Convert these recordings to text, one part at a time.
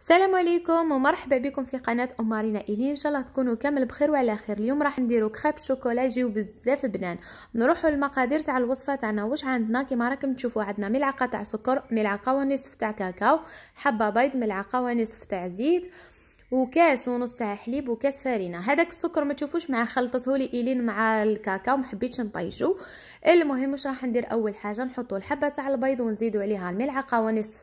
السلام عليكم ومرحبا بكم في قناه ام مارينا ايلي ان شاء الله تكونوا كامل بخير وعلى خير اليوم راح نديرو كريب شوكولا يجيو بزاف بنان نروحوا للمقادير تاع الوصفه تاعنا واش عندنا كيما راكم تشوفوا عندنا ملعقه تاع سكر ملعقه ونصف تاع كاكاو حبه بيض ملعقه ونصف تاع زيت وكاس ونص تاع حليب وكاس فرينه هذاك السكر ما تشوفوش مع خلطته لي ايلين مع الكاكاو ما حبيتش نطيشو المهم واش راح ندير اول حاجه نحطوا الحبه تاع البيض ونزيدوا عليها الملعقه ونصف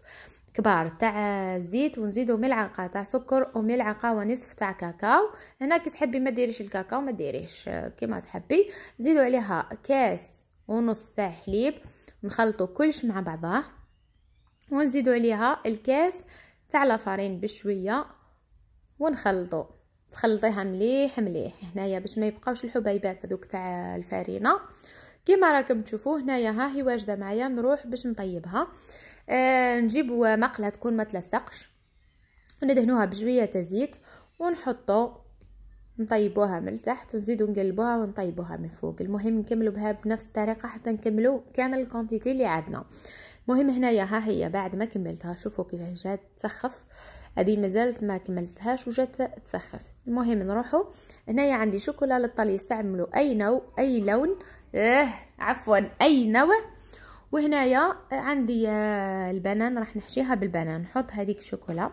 كبار تاع الزيت ونزيدو ملعقه تاع سكر وملعقه ونصف تاع كاكاو هنا كي تحبي ما ديريش الكاكاو ما ديريش آه، كيما تحبي زيدوا عليها كاس ونص تاع حليب نخلطو كلش مع بعضاه ونزيدو عليها الكاس تاع لافارين بشويه ونخلطو تخلطيها مليح مليح هنايا باش ما يبقاوش الحبيبات هذوك تاع الفارينه كيما راكم تشوفوا هنايا ها هي واجده معايا نروح باش نطيبها آه نجيبو مقلة تكون ما تلصقش وندهنوها بشوية زيت ونحطو نطيبوها من التحت ونزيدو نقلبوها ونطيبوها من فوق المهم نكملو بها بنفس الطريقة حتى نكملو كامل الكونتيتي اللي عندنا مهم هنايا ها هي بعد ما كملتها شوفوا كيفاش جات تسخف هذه مازالت ما كملتهاش وجات تسخف المهم نروحو هنايا عندي شوكولا للطلي استعملوا اي نوع اي لون اه عفوا اي نوع وهنايا آه، عندي آه، البنان راح نحشيها بالبنان نحط هذيك الشوكولا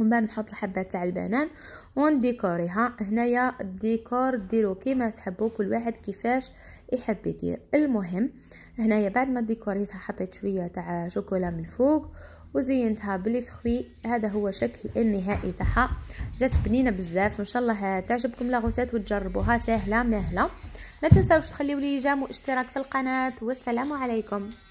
ومن بعد نحط الحبات تاع البنان ونديكوريها هنايا الديكور ديرو كيما تحبوا كل واحد كيفاش يحب يدير المهم هنايا بعد ما ديكوريتها حطيت شويه تاع شوكولا من فوق وزينتها بالفخوي هذا هو شكل النهائي تاعها جات بنينه بزاف ان شاء الله تعجبكم لاغوسات وتجربوها سهله مهله ما تنساوش تخليو لي جام واشتراك في القناه والسلام عليكم